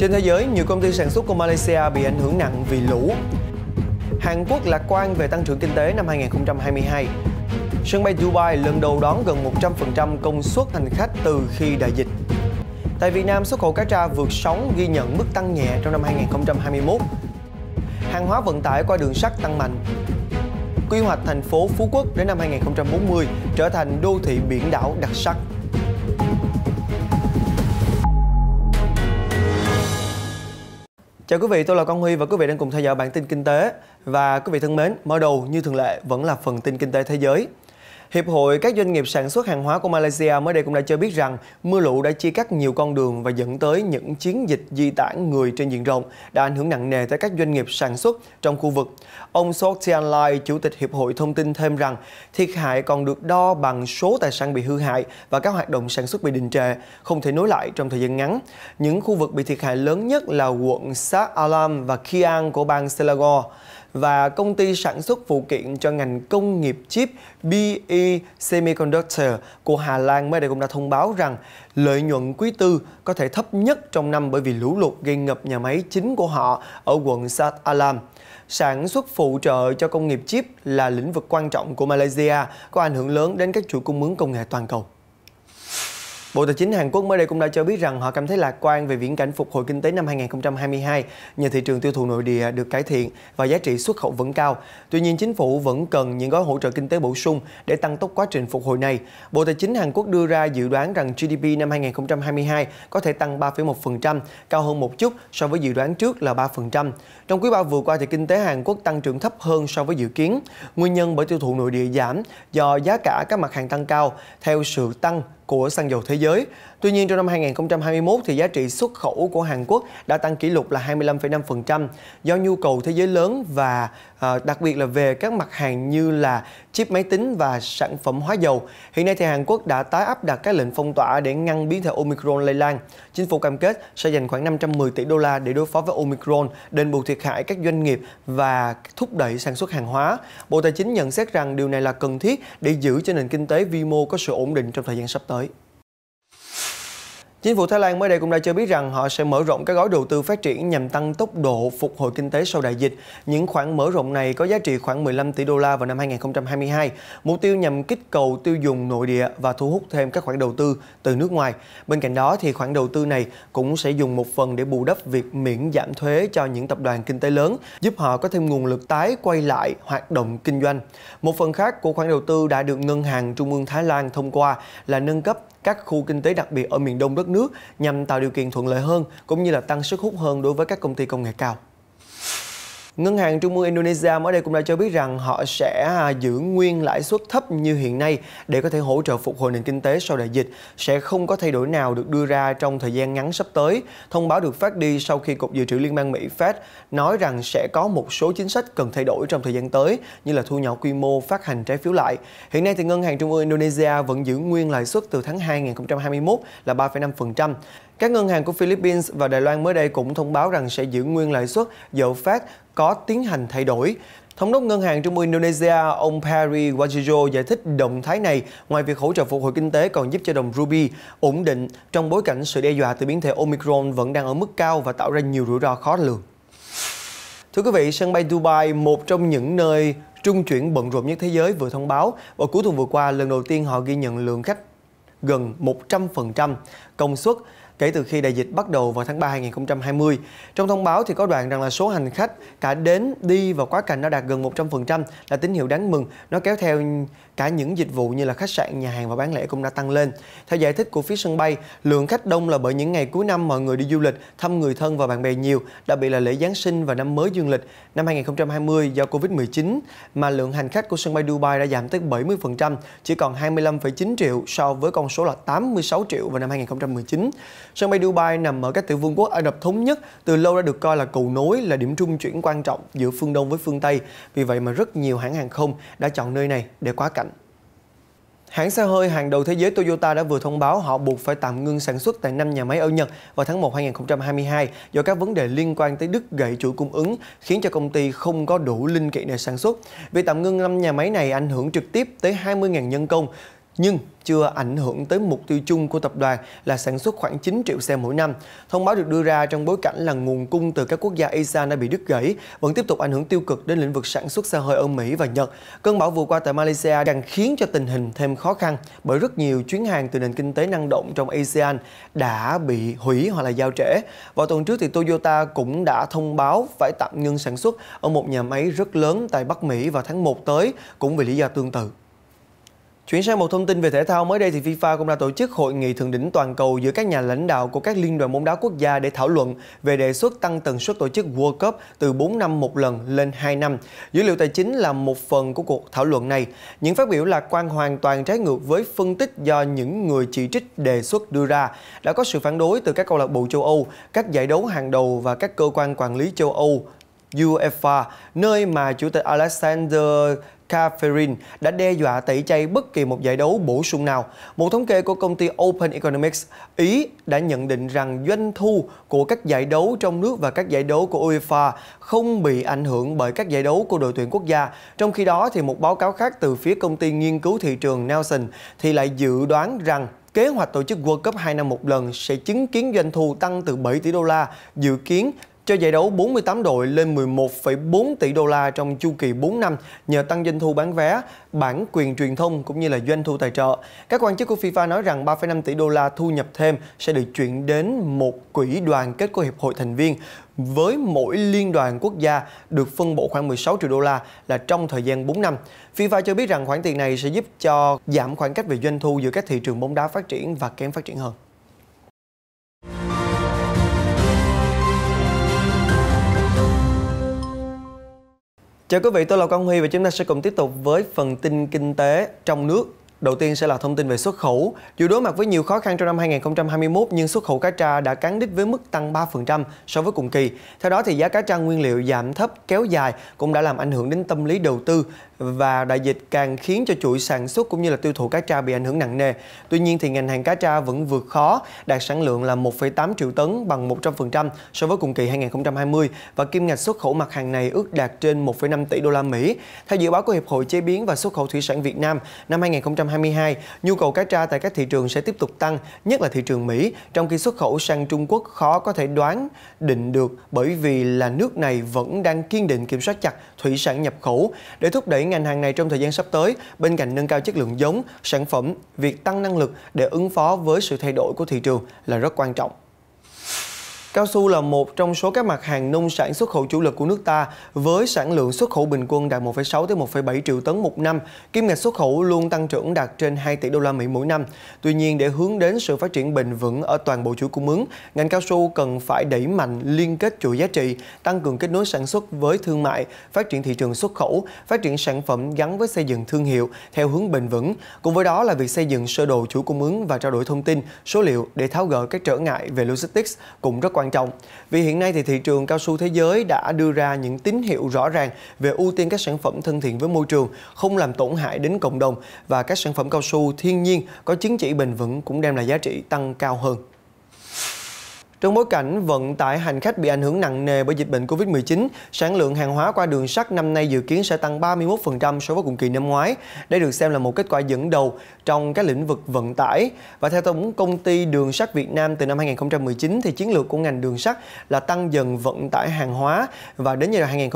Trên thế giới, nhiều công ty sản xuất của Malaysia bị ảnh hưởng nặng vì lũ. Hàn Quốc lạc quan về tăng trưởng kinh tế năm 2022. Sân bay Dubai lần đầu đón gần 100% công suất hành khách từ khi đại dịch. Tại Việt Nam, xuất khẩu cá tra vượt sóng ghi nhận mức tăng nhẹ trong năm 2021. Hàng hóa vận tải qua đường sắt tăng mạnh. Quy hoạch thành phố Phú Quốc đến năm 2040 trở thành đô thị biển đảo đặc sắc. Chào quý vị, tôi là Quang Huy và quý vị đang cùng theo dõi bản tin kinh tế. Và quý vị thân mến, mở đầu như thường lệ vẫn là phần tin kinh tế thế giới. Hiệp hội các doanh nghiệp sản xuất hàng hóa của Malaysia mới đây cũng đã cho biết rằng mưa lũ đã chia cắt nhiều con đường và dẫn tới những chiến dịch di tản người trên diện rộng đã ảnh hưởng nặng nề tới các doanh nghiệp sản xuất trong khu vực. Ông Sotian Lai, Chủ tịch Hiệp hội thông tin thêm rằng thiệt hại còn được đo bằng số tài sản bị hư hại và các hoạt động sản xuất bị đình trệ, không thể nối lại trong thời gian ngắn. Những khu vực bị thiệt hại lớn nhất là quận Sa Alam và Kiang của bang Selangor và công ty sản xuất phụ kiện cho ngành công nghiệp chip BE Semiconductor của Hà Lan mới đây cũng đã thông báo rằng lợi nhuận quý tư có thể thấp nhất trong năm bởi vì lũ lụt gây ngập nhà máy chính của họ ở quận Sat Alam. Sản xuất phụ trợ cho công nghiệp chip là lĩnh vực quan trọng của Malaysia có ảnh hưởng lớn đến các chuỗi cung ứng công nghệ toàn cầu. Bộ Tài chính Hàn Quốc mới đây cũng đã cho biết rằng họ cảm thấy lạc quan về viễn cảnh phục hồi kinh tế năm 2022 nhờ thị trường tiêu thụ nội địa được cải thiện và giá trị xuất khẩu vẫn cao. Tuy nhiên, chính phủ vẫn cần những gói hỗ trợ kinh tế bổ sung để tăng tốc quá trình phục hồi này. Bộ Tài chính Hàn Quốc đưa ra dự đoán rằng GDP năm 2022 có thể tăng 3,1%, cao hơn một chút so với dự đoán trước là 3%. Trong quý ba vừa qua thì kinh tế Hàn Quốc tăng trưởng thấp hơn so với dự kiến, nguyên nhân bởi tiêu thụ nội địa giảm do giá cả các mặt hàng tăng cao theo sự tăng của xăng dầu thế giới. Tuy nhiên, trong năm 2021 thì giá trị xuất khẩu của Hàn Quốc đã tăng kỷ lục là 25,5% do nhu cầu thế giới lớn và à, đặc biệt là về các mặt hàng như là chip máy tính và sản phẩm hóa dầu. Hiện nay thì Hàn Quốc đã tái áp đặt các lệnh phong tỏa để ngăn biến thể Omicron lây lan chính phủ cam kết sẽ dành khoảng 510 tỷ đô la để đối phó với Omicron, đền bù thiệt hại các doanh nghiệp và thúc đẩy sản xuất hàng hóa. Bộ Tài chính nhận xét rằng điều này là cần thiết để giữ cho nền kinh tế vi mô có sự ổn định trong thời gian sắp tới. Chính phủ Thái Lan mới đây cũng đã cho biết rằng họ sẽ mở rộng các gói đầu tư phát triển nhằm tăng tốc độ phục hồi kinh tế sau đại dịch. Những khoản mở rộng này có giá trị khoảng 15 tỷ đô la vào năm 2022, mục tiêu nhằm kích cầu tiêu dùng nội địa và thu hút thêm các khoản đầu tư từ nước ngoài. Bên cạnh đó thì khoản đầu tư này cũng sẽ dùng một phần để bù đắp việc miễn giảm thuế cho những tập đoàn kinh tế lớn, giúp họ có thêm nguồn lực tái quay lại hoạt động kinh doanh. Một phần khác của khoản đầu tư đã được Ngân hàng Trung ương Thái Lan thông qua là nâng cấp các khu kinh tế đặc biệt ở miền Đông đất nước nhằm tạo điều kiện thuận lợi hơn cũng như là tăng sức hút hơn đối với các công ty công nghệ cao Ngân hàng Trung ương Indonesia mới đây cũng đã cho biết rằng họ sẽ à, giữ nguyên lãi suất thấp như hiện nay để có thể hỗ trợ phục hồi nền kinh tế sau đại dịch sẽ không có thay đổi nào được đưa ra trong thời gian ngắn sắp tới. Thông báo được phát đi sau khi Cục Dự trữ Liên bang Mỹ Fed nói rằng sẽ có một số chính sách cần thay đổi trong thời gian tới như là thu nhỏ quy mô, phát hành trái phiếu lại. Hiện nay thì Ngân hàng Trung ương Indonesia vẫn giữ nguyên lãi suất từ tháng 2021 là 3,5%. Các ngân hàng của Philippines và Đài Loan mới đây cũng thông báo rằng sẽ giữ nguyên lãi suất Dẫu phát có tiến hành thay đổi. Thống đốc Ngân hàng Trung ương Indonesia, ông Perry Wajijo giải thích động thái này ngoài việc hỗ trợ phục hồi kinh tế còn giúp cho đồng ruby ổn định trong bối cảnh sự đe dọa từ biến thể Omicron vẫn đang ở mức cao và tạo ra nhiều rủi ro khó lường. Thưa quý vị, sân bay Dubai, một trong những nơi trung chuyển bận rộn nhất thế giới vừa thông báo vào cuối tuần vừa qua lần đầu tiên họ ghi nhận lượng khách gần 100% công suất kể từ khi đại dịch bắt đầu vào tháng 3 2020. Trong thông báo thì có đoạn rằng là số hành khách cả đến, đi và quá cảnh đã đạt gần 100% là tín hiệu đáng mừng. Nó kéo theo cả những dịch vụ như là khách sạn, nhà hàng và bán lẻ cũng đã tăng lên. Theo giải thích của phía sân bay, lượng khách đông là bởi những ngày cuối năm mọi người đi du lịch, thăm người thân và bạn bè nhiều, đặc biệt là lễ Giáng sinh và năm mới dương lịch năm 2020 do Covid-19 mà lượng hành khách của sân bay Dubai đã giảm tới 70%, chỉ còn 25,9 triệu so với con số là 86 triệu vào năm 2019. Sân bay Dubai nằm ở các tiểu vương quốc Ả Rập Thống Nhất từ lâu đã được coi là cầu nối, là điểm trung chuyển quan trọng giữa phương Đông với phương Tây. Vì vậy mà rất nhiều hãng hàng không đã chọn nơi này để quá cảnh. Hãng xe hơi hàng đầu thế giới Toyota đã vừa thông báo họ buộc phải tạm ngưng sản xuất tại 5 nhà máy ở Nhật vào tháng 1 2022 do các vấn đề liên quan tới đứt gãy chuỗi cung ứng khiến cho công ty không có đủ linh kiện để sản xuất. Việc tạm ngưng 5 nhà máy này ảnh hưởng trực tiếp tới 20.000 nhân công, nhưng chưa ảnh hưởng tới mục tiêu chung của tập đoàn là sản xuất khoảng 9 triệu xe mỗi năm. Thông báo được đưa ra trong bối cảnh là nguồn cung từ các quốc gia ASEAN đã bị đứt gãy, vẫn tiếp tục ảnh hưởng tiêu cực đến lĩnh vực sản xuất xe hơi ở Mỹ và Nhật. Cơn bão vừa qua tại Malaysia càng khiến cho tình hình thêm khó khăn bởi rất nhiều chuyến hàng từ nền kinh tế năng động trong ASEAN đã bị hủy hoặc là giao trễ. Vào tuần trước thì Toyota cũng đã thông báo phải tạm ngưng sản xuất ở một nhà máy rất lớn tại Bắc Mỹ vào tháng 1 tới cũng vì lý do tương tự. Chuyển sang một thông tin về thể thao, mới đây thì FIFA cũng đã tổ chức hội nghị thượng đỉnh toàn cầu giữa các nhà lãnh đạo của các liên đoàn bóng đá quốc gia để thảo luận về đề xuất tăng tần suất tổ chức World Cup từ 4 năm một lần lên 2 năm. Dữ liệu tài chính là một phần của cuộc thảo luận này. Những phát biểu lạc quan hoàn toàn trái ngược với phân tích do những người chỉ trích đề xuất đưa ra. Đã có sự phản đối từ các câu lạc bộ châu Âu, các giải đấu hàng đầu và các cơ quan quản lý châu Âu UEFA, nơi mà Chủ tịch Alexander Kafferin đã đe dọa tẩy chay bất kỳ một giải đấu bổ sung nào. Một thống kê của công ty Open Economics Ý đã nhận định rằng doanh thu của các giải đấu trong nước và các giải đấu của UEFA không bị ảnh hưởng bởi các giải đấu của đội tuyển quốc gia. Trong khi đó, thì một báo cáo khác từ phía công ty nghiên cứu thị trường Nelson thì lại dự đoán rằng kế hoạch tổ chức World Cup 2 năm một lần sẽ chứng kiến doanh thu tăng từ 7 tỷ đô la dự kiến cho giải đấu 48 đội lên 11,4 tỷ đô la trong chu kỳ 4 năm nhờ tăng doanh thu bán vé, bản quyền truyền thông cũng như là doanh thu tài trợ. Các quan chức của FIFA nói rằng 3,5 tỷ đô la thu nhập thêm sẽ được chuyển đến một quỹ đoàn kết của Hiệp hội thành viên với mỗi liên đoàn quốc gia được phân bổ khoảng 16 triệu đô la là trong thời gian 4 năm. FIFA cho biết rằng khoản tiền này sẽ giúp cho giảm khoảng cách về doanh thu giữa các thị trường bóng đá phát triển và kém phát triển hơn. Chào quý vị, tôi là Quang Huy và chúng ta sẽ cùng tiếp tục với phần tin kinh tế trong nước Đầu tiên sẽ là thông tin về xuất khẩu. Dù đối mặt với nhiều khó khăn trong năm 2021 nhưng xuất khẩu cá tra đã cán đích với mức tăng 3% so với cùng kỳ. Theo đó thì giá cá tra nguyên liệu giảm thấp kéo dài cũng đã làm ảnh hưởng đến tâm lý đầu tư và đại dịch càng khiến cho chuỗi sản xuất cũng như là tiêu thụ cá tra bị ảnh hưởng nặng nề. Tuy nhiên thì ngành hàng cá tra vẫn vượt khó, đạt sản lượng là 1,8 triệu tấn bằng 100% so với cùng kỳ 2020 và kim ngạch xuất khẩu mặt hàng này ước đạt trên 1,5 tỷ đô la Mỹ. Theo dự báo của Hiệp hội Chế biến và Xuất khẩu Thủy sản Việt Nam, năm 2020 2022, nhu cầu cá tra tại các thị trường sẽ tiếp tục tăng, nhất là thị trường Mỹ, trong khi xuất khẩu sang Trung Quốc khó có thể đoán định được bởi vì là nước này vẫn đang kiên định kiểm soát chặt thủy sản nhập khẩu. Để thúc đẩy ngành hàng này trong thời gian sắp tới, bên cạnh nâng cao chất lượng giống, sản phẩm, việc tăng năng lực để ứng phó với sự thay đổi của thị trường là rất quan trọng. Cao su là một trong số các mặt hàng nông sản xuất khẩu chủ lực của nước ta với sản lượng xuất khẩu bình quân đạt 1,6 tới 1,7 triệu tấn một năm, kim ngạch xuất khẩu luôn tăng trưởng đạt trên 2 tỷ đô la Mỹ mỗi năm. Tuy nhiên để hướng đến sự phát triển bền vững ở toàn bộ chuỗi cung ứng, ngành cao su cần phải đẩy mạnh liên kết chuỗi giá trị, tăng cường kết nối sản xuất với thương mại, phát triển thị trường xuất khẩu, phát triển sản phẩm gắn với xây dựng thương hiệu theo hướng bền vững. Cùng với đó là việc xây dựng sơ đồ chuỗi cung ứng và trao đổi thông tin, số liệu để tháo gỡ các trở ngại về logistics cũng rất quan quan trọng vì hiện nay thì thị trường cao su thế giới đã đưa ra những tín hiệu rõ ràng về ưu tiên các sản phẩm thân thiện với môi trường, không làm tổn hại đến cộng đồng và các sản phẩm cao su thiên nhiên có chứng chỉ bền vững cũng đem lại giá trị tăng cao hơn. Trong bối cảnh vận tải hành khách bị ảnh hưởng nặng nề bởi dịch bệnh Covid-19, sản lượng hàng hóa qua đường sắt năm nay dự kiến sẽ tăng 31% so với cùng kỳ năm ngoái. Đây được xem là một kết quả dẫn đầu trong các lĩnh vực vận tải. Và theo Tổng công ty Đường sắt Việt Nam từ năm 2019 thì chiến lược của ngành đường sắt là tăng dần vận tải hàng hóa và đến giai đoạn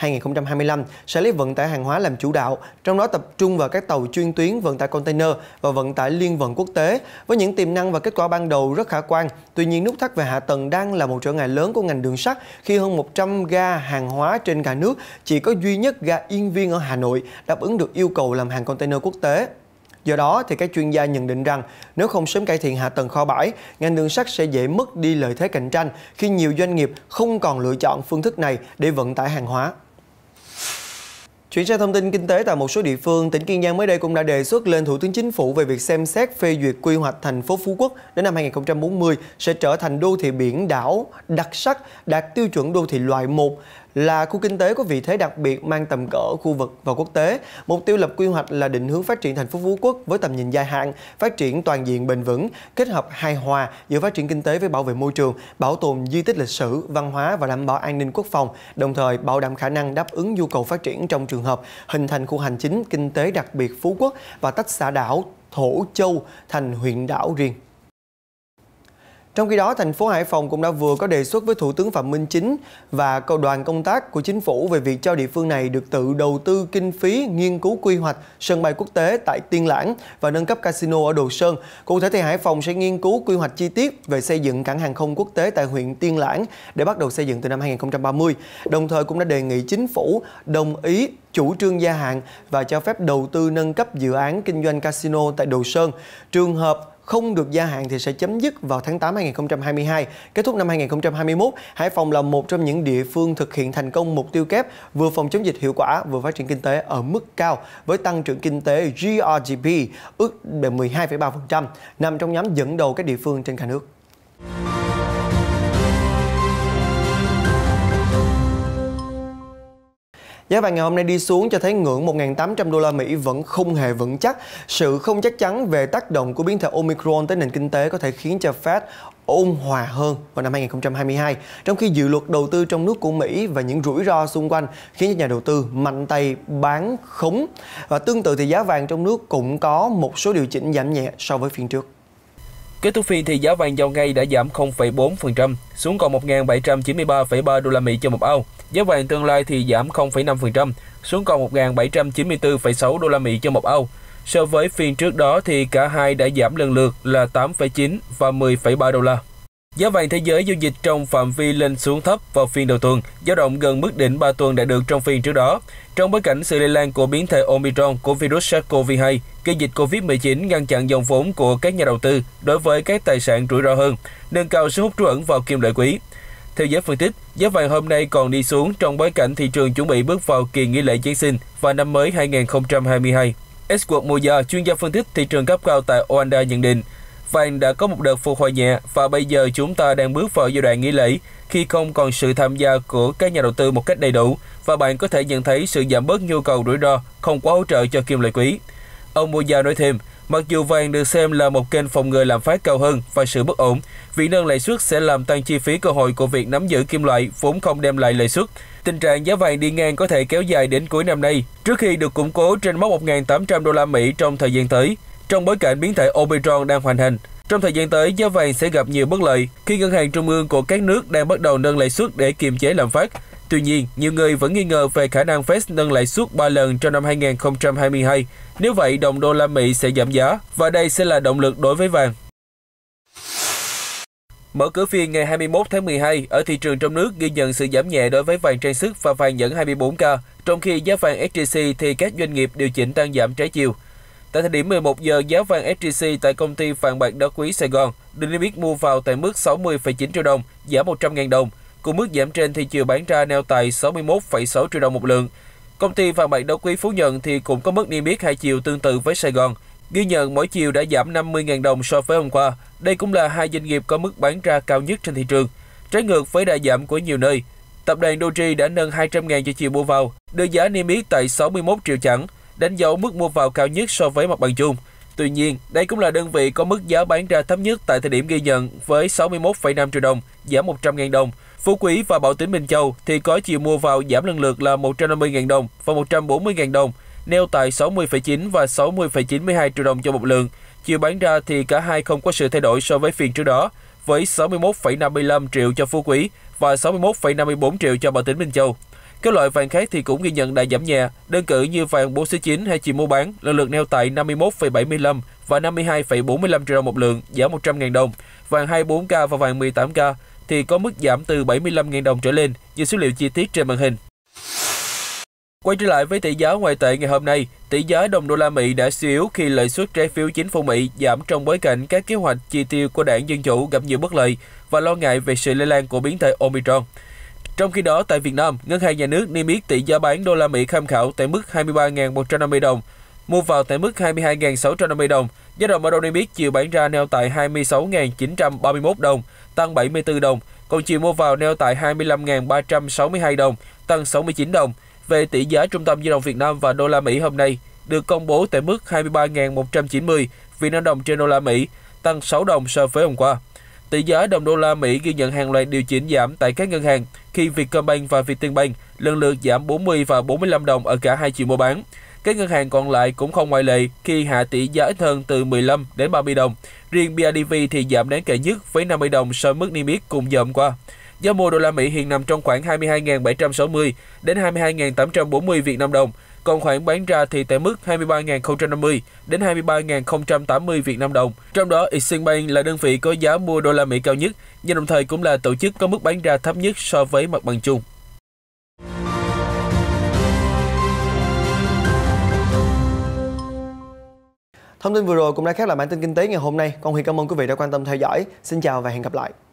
2021-2025 sẽ lấy vận tải hàng hóa làm chủ đạo, trong đó tập trung vào các tàu chuyên tuyến vận tải container và vận tải liên vận quốc tế với những tiềm năng và kết quả ban đầu rất khả quan. Tuy nhiên nút thắt về hạ tầng đang là một trở ngại lớn của ngành đường sắt khi hơn 100 ga hàng hóa trên cả nước chỉ có duy nhất ga Yên Viên ở Hà Nội đáp ứng được yêu cầu làm hàng container quốc tế. Do đó thì các chuyên gia nhận định rằng nếu không sớm cải thiện hạ tầng kho bãi, ngành đường sắt sẽ dễ mất đi lợi thế cạnh tranh khi nhiều doanh nghiệp không còn lựa chọn phương thức này để vận tải hàng hóa. Chuyển sang thông tin kinh tế tại một số địa phương, tỉnh Kiên Giang mới đây cũng đã đề xuất lên Thủ tướng Chính phủ về việc xem xét phê duyệt quy hoạch thành phố Phú Quốc đến năm 2040 sẽ trở thành đô thị biển đảo đặc sắc đạt tiêu chuẩn đô thị loại 1 là khu kinh tế có vị thế đặc biệt mang tầm cỡ khu vực và quốc tế. Mục tiêu lập quy hoạch là định hướng phát triển thành phố Phú Quốc với tầm nhìn dài hạn, phát triển toàn diện bền vững, kết hợp hài hòa giữa phát triển kinh tế với bảo vệ môi trường, bảo tồn di tích lịch sử, văn hóa và đảm bảo an ninh quốc phòng, đồng thời bảo đảm khả năng đáp ứng nhu cầu phát triển trong trường hợp hình thành khu hành chính kinh tế đặc biệt Phú Quốc và tách xã đảo Thổ Châu thành huyện đảo riêng. Trong khi đó, thành phố Hải Phòng cũng đã vừa có đề xuất với Thủ tướng Phạm Minh Chính và cầu đoàn công tác của chính phủ về việc cho địa phương này được tự đầu tư kinh phí nghiên cứu quy hoạch sân bay quốc tế tại Tiên Lãng và nâng cấp casino ở Đồ Sơn. Cụ thể thì Hải Phòng sẽ nghiên cứu quy hoạch chi tiết về xây dựng cảng hàng không quốc tế tại huyện Tiên Lãng để bắt đầu xây dựng từ năm 2030. Đồng thời cũng đã đề nghị chính phủ đồng ý chủ trương gia hạn và cho phép đầu tư nâng cấp dự án kinh doanh casino tại Đồ Sơn. Trường hợp không được gia hạn thì sẽ chấm dứt vào tháng 8 2022. Kết thúc năm 2021, Hải Phòng là một trong những địa phương thực hiện thành công mục tiêu kép vừa phòng chống dịch hiệu quả vừa phát triển kinh tế ở mức cao với tăng trưởng kinh tế GRDP ước 12,3%, nằm trong nhóm dẫn đầu các địa phương trên cả nước. Giá vàng ngày hôm nay đi xuống cho thấy ngưỡng 1.800 đô la Mỹ vẫn không hề vững chắc. Sự không chắc chắn về tác động của biến thể Omicron tới nền kinh tế có thể khiến cho Fed ôn hòa hơn vào năm 2022, trong khi dự luật đầu tư trong nước của Mỹ và những rủi ro xung quanh khiến cho nhà đầu tư mạnh tay bán khống. Và tương tự thì giá vàng trong nước cũng có một số điều chỉnh giảm nhẹ so với phiên trước. Kết thúc phiên thì giá vàng giao ngay đã giảm 0,4% xuống còn 1.793,3 đô la Mỹ cho một ao. Giá vàng tương lai thì giảm 0,5% xuống còn 1.794,6 đô la Mỹ cho một ao. So với phiên trước đó thì cả hai đã giảm lần lượt là 8,9 và 10,3 đô la. Giá vàng thế giới giao dịch trong phạm vi lên xuống thấp vào phiên đầu tuần, dao động gần mức đỉnh 3 tuần đã được trong phiên trước đó. Trong bối cảnh sự lây lan của biến thể Omicron của virus SARS-CoV-2, gây dịch COVID-19 ngăn chặn dòng vốn của các nhà đầu tư đối với các tài sản rủi ro hơn, nâng cao sức hút trú ẩn vào kim loại quý. Theo giới phân tích, giá vàng hôm nay còn đi xuống trong bối cảnh thị trường chuẩn bị bước vào kỳ nghỉ lễ Giáng sinh và năm mới 2022. Edward Moya, chuyên gia phân tích thị trường cấp cao tại Oanda nhận định, vàng đã có một đợt phục hồi nhẹ và bây giờ chúng ta đang bước vào giai đoạn nghỉ lễ khi không còn sự tham gia của các nhà đầu tư một cách đầy đủ và bạn có thể nhận thấy sự giảm bớt nhu cầu rủi ro không quá hỗ trợ cho kim loại quý. Ông Moya nói thêm, mặc dù vàng được xem là một kênh phòng ngừa lạm phát cao hơn và sự bất ổn, việc nâng lãi suất sẽ làm tăng chi phí cơ hội của việc nắm giữ kim loại vốn không đem lại lợi suất. Tình trạng giá vàng đi ngang có thể kéo dài đến cuối năm nay, trước khi được củng cố trên mốc 1.800 đô la Mỹ trong thời gian tới. Trong bối cảnh biến thể Omicron đang hoành hành, trong thời gian tới, giá vàng sẽ gặp nhiều bất lợi khi ngân hàng trung ương của các nước đang bắt đầu nâng lãi suất để kiềm chế lạm phát. Tuy nhiên, nhiều người vẫn nghi ngờ về khả năng Fed nâng lãi suất 3 lần trong năm 2022. Nếu vậy, đồng đô la Mỹ sẽ giảm giá và đây sẽ là động lực đối với vàng. Mở cửa phiên ngày 21 tháng 12, ở thị trường trong nước ghi nhận sự giảm nhẹ đối với vàng trang sức và vàng nhẫn 24K, trong khi giá vàng SJC thì các doanh nghiệp điều chỉnh tăng giảm trái chiều. Tại thời điểm 11 giờ, giá vàng SJC tại công ty vàng bạc đá quý Sài Gòn được niêm yết mua vào tại mức 60,9 triệu đồng, giảm 100.000 đồng. Cùng mức giảm trên thì chiều bán ra neo tại 61,6 triệu đồng một lượng. Công ty vàng bạc đá quý Phú nhận thì cũng có mức niêm yết hai chiều tương tự với Sài Gòn, ghi nhận mỗi chiều đã giảm 50.000 đồng so với hôm qua. Đây cũng là hai doanh nghiệp có mức bán ra cao nhất trên thị trường. Trái ngược với đà giảm của nhiều nơi, tập đoàn Doji đã nâng 200.000 cho chiều mua vào, đưa giá niêm yết tại 61 triệu chẳng đánh dấu mức mua vào cao nhất so với mặt bằng chung. Tuy nhiên, đây cũng là đơn vị có mức giá bán ra thấp nhất tại thời điểm ghi nhận với 61,5 triệu đồng, giảm 100.000 đồng. Phú Quý và Bảo Tín Bình Châu thì có chiều mua vào giảm lần lượt là 150.000 đồng và 140.000 đồng, neo tại 60,9 và 60,92 triệu đồng cho một lượng. Chiều bán ra thì cả hai không có sự thay đổi so với phiên trước đó, với 61,55 triệu cho Phú Quý và 61,54 triệu cho Bảo Tín Bình Châu. Các loại vàng khác thì cũng ghi nhận đại giảm nhẹ, đơn cử như vàng 469 hay chỉ mua bán lần lượt neo tại 51,75 và 52,45 triệu đồng một lượng, giảm 100.000 đồng. Vàng 24K và vàng 18K thì có mức giảm từ 75.000 đồng trở lên như số liệu chi tiết trên màn hình. Quay trở lại với tỷ giá ngoại tệ ngày hôm nay, tỷ giá đồng đô la Mỹ đã suy yếu khi lợi suất trái phiếu chính phủ Mỹ giảm trong bối cảnh các kế hoạch chi tiêu của đảng Dân Chủ gặp nhiều bất lợi và lo ngại về sự lây lan của biến thể Omicron. Trong khi đó, tại Việt Nam, Ngân hàng Nhà nước niêm yết tỷ giá bán đô la Mỹ tham khảo tại mức 23.150 đồng, mua vào tại mức 22.650 đồng. Giá đồng đô đồng niêm yết chiều bán ra neo tại 26.931 đồng, tăng 74 đồng, còn chiều mua vào neo tại 25.362 đồng, tăng 69 đồng. Về tỷ giá trung tâm di động Việt Nam và đô la Mỹ hôm nay được công bố tại mức 23.190 Việt Nam đồng trên đô la Mỹ, tăng 6 đồng so với hôm qua. Tỷ giá đồng đô la Mỹ ghi nhận hàng loạt điều chỉnh giảm tại các ngân hàng khi Vietcombank và Vietinbank lần lượt giảm 40 và 45 đồng ở cả hai chiều mua bán. Các ngân hàng còn lại cũng không ngoại lệ khi hạ tỷ giá ít hơn từ 15 đến 30 đồng. Riêng BIDV thì giảm đáng kể nhất với 50 đồng so với mức niêm yết cùng giờ hôm qua. Giá mua đô la Mỹ hiện nằm trong khoảng 22.760 đến 22.840 Việt Nam đồng, còn khoản bán ra thì tại mức 23.050 đến 23.080 Việt Nam đồng. Trong đó, Exxon là đơn vị có giá mua đô la Mỹ cao nhất, nhưng đồng thời cũng là tổ chức có mức bán ra thấp nhất so với mặt bằng chung. Thông tin vừa rồi cũng đã khép lại bản tin kinh tế ngày hôm nay. con Huyền cảm ơn quý vị đã quan tâm theo dõi. Xin chào và hẹn gặp lại.